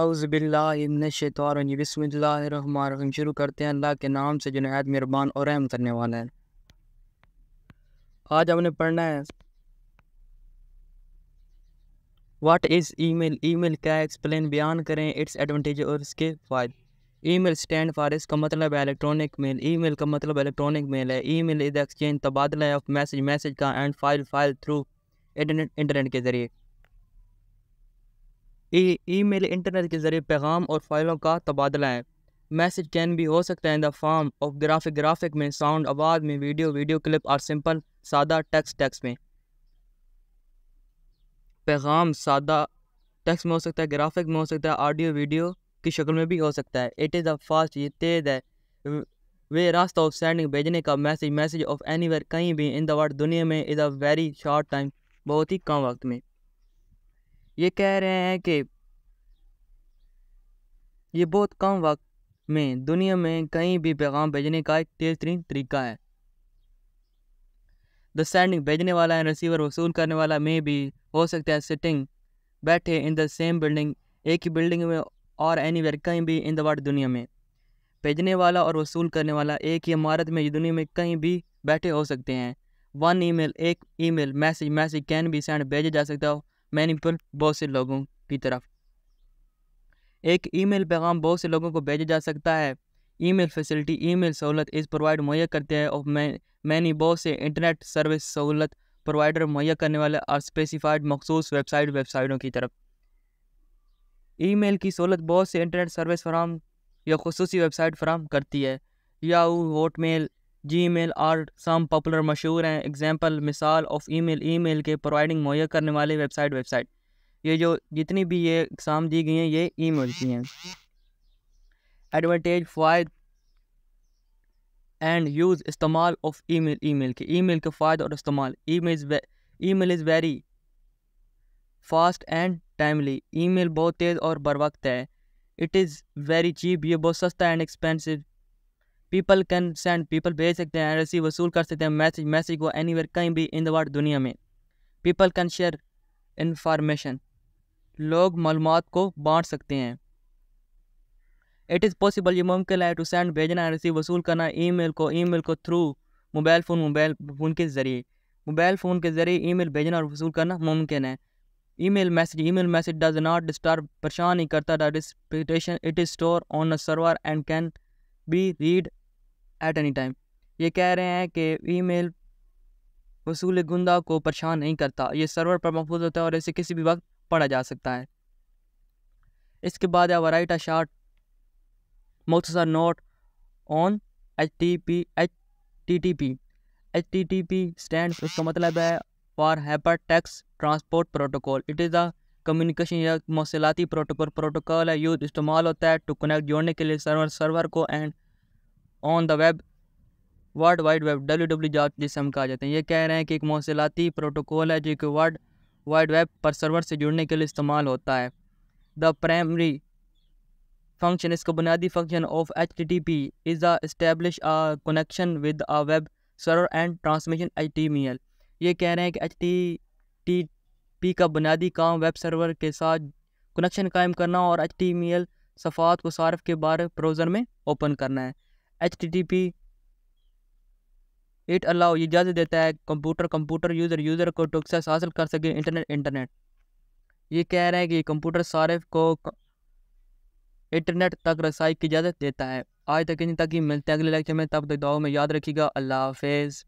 अउज़बिल्लाशारजी शुरू करते हैं अल्लाह के नाम से जो मेहरबान और रहम करने वाला है आज हमने पढ़ना है वाट इज़ ईमेल ईमेल क्या एक्सप्लेन बयान करें इट्स एडवांटेज और इसके फ़ायदे ईमेल स्टैंड फॉर इसका मतलब है इलेक्ट्रॉनिक मेल ईमेल का मतलब इलेक्ट्रॉनिक मेल है मेल इज एक्सचेंज तबादला ऑफ मैसेज मैसेज का and file file through internet के ज़रिए ई मेल इंटरनेट के ज़रिए पैगाम और फाइलों का तबादला है मैसेज कैन भी हो सकता है in the form of graphic graphic में साउंड आवाज़ में वीडियो वीडियो क्लिप और सिंपल सादा टेक्स्ट टेक्स्ट में पैगाम सादा टेक्स्ट में हो सकता है ग्राफिक में हो सकता है ऑडियो वीडियो की शक्ल में भी हो सकता है इट इज़ अ फास्ट ये तेज़ है वे रास्ता ऑफ सेंडिंग भेजने का मैसेज मैसेज ऑफ एनी कहीं भी इन द वर्ल्ड दुनिया में is a very short time बहुत ही कम वक्त में ये कह रहे हैं कि ये बहुत कम वक्त में दुनिया में कहीं भी पैगाम भेजने का एक तेज तरीन तरीका है द सेंडिंग भेजने वाला है रिसीवर वसूल करने वाला में भी हो सकता है सिटिंग बैठे इन द सेम बिल्डिंग एक ही बिल्डिंग में और एनी वेयर कहीं भी इन द वर्ल्ड दुनिया में भेजने वाला और वसूल करने वाला एक ही इमारत में दुनिया में कहीं भी बैठे हो सकते हैं वन ईमेल एक ईमेल मैसेज मैसेज कैन भी सेंड भेजा जा सकता हो मैनिपल बहुत से लोगों की तरफ एक ईमेल पैगाम बहुत से लोगों को भेजा जा सकता है ईमेल फैसिलिटी ईमेल सहूलत इस प्रोवाइड मुहैया करते हैं और मैं मैनी बहुत से इंटरनेट सर्विस सहूलत प्रोवाइडर मुहैया करने वाले और स्पेसिफाइड मखसूस वेबसाइट वेबसाइटों की तरफ ईमेल की सहूलत बहुत से इंटरनेट सर्विस फराम या खसूसी वेबसाइट फराम करती है Yahoo Hotmail Gmail are some popular मशहूर हैं एग्जाम्पल मिसाल of email email के प्रोवाइडिंग मुहैया करने वाले वेबसाइट वेबसाइट ये जो जितनी भी ये इकसाम दी गई हैं ये ई मेल की हैं एडवांटेज फ़ायद एंड यूज़ इस्तेमाल of email email के ई मेल के फ़ायद और इस्तेमाल email email is very fast and timely email बहुत तेज़ और बर वक्त है इट इज़ वेरी चीप ये बहुत सस्ता and expensive people can send people भेज सकते हैं रसी वसूल कर सकते हैं मैसेज मैसेज को एनी कहीं भी इन द वर्ल्ड दुनिया में पीपल कैन शेयर इंफॉर्मेशन लोग मालूम को बांट सकते हैं इट इज़ पॉसिबल ये मुमकिन है टू सेंड भेजना है रसीव वसूल करना ईमेल को ईमेल को through mobile phone mobile phone के ज़रिए मोबाइल फ़ोन के ज़रिए ईमेल भेजना और वसूल करना मुमकिन है email message email message does not disturb परेशान नहीं करता disputation it is store on a server and can be read at any time ये कह रहे हैं कि ईमेल वसूल गुंदा को परेशान नहीं करता ये सर्वर पर महफूज होता है और इसे किसी भी वक्त पढ़ा जा सकता है इसके बाद है वराइट अ शार्ट मुख्तसर note on H T P H T T P H T T P stand उसका मतलब है for hyper text transport protocol it is the communication या मौसलाती प्रोटोकॉल प्रोटोकॉल है यूज इस्तेमाल होता है टू कनेक्ट जोड़ने के लिए सर्वर सर्वर को and on the web world wide web W W dot जिसे हम कहा जाते हैं ये कह रहे हैं कि एक मौसलाती प्रोटोकॉल है जो कि वर्ल्ड वाइड वेब पर सर्वर से जुड़ने के लिए इस्तेमाल होता है द प्राइमरी फंक्शन इसका बुनियादी function of H T T P is the establish connection with a web server and transmission H T M L ये कह रहे हैं कि एच टी टी का बुनियादी काम वेब सर्वर के साथ कनेक्शन कायम करना और एच टी एम एल सफ़ात को सार्फ के बारे ब्राउज़र में ओपन करना है H T T P it allow इजाज़त देता है कंप्यूटर कंप्यूटर यूज़र यूज़र को टक्सेस हासिल कर सके इंटरनेट इंटरनेट ये कह रहे हैं कि कंप्यूटर सार्फ को इंटरनेट तक रसाई की इजाज़त देता है आज तक इन तक ही मिलते हैं अगले लेक्चर में तब तक दुआओं में याद रखिएगा अल्लाह हाफिज़